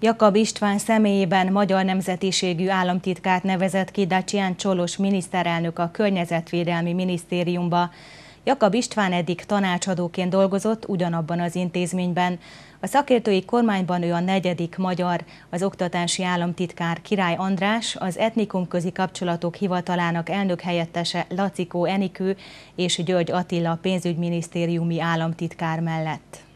Jakab István személyében magyar nemzetiségű államtitkát nevezett ki Dacian Csolos miniszterelnök a Környezetvédelmi Minisztériumba. Jakab István eddig tanácsadóként dolgozott ugyanabban az intézményben. A szakértői kormányban ő a negyedik magyar, az oktatási államtitkár Király András, az etnikumközi kapcsolatok hivatalának elnök helyettese Lacikó Enikő és György Attila pénzügyminisztériumi államtitkár mellett.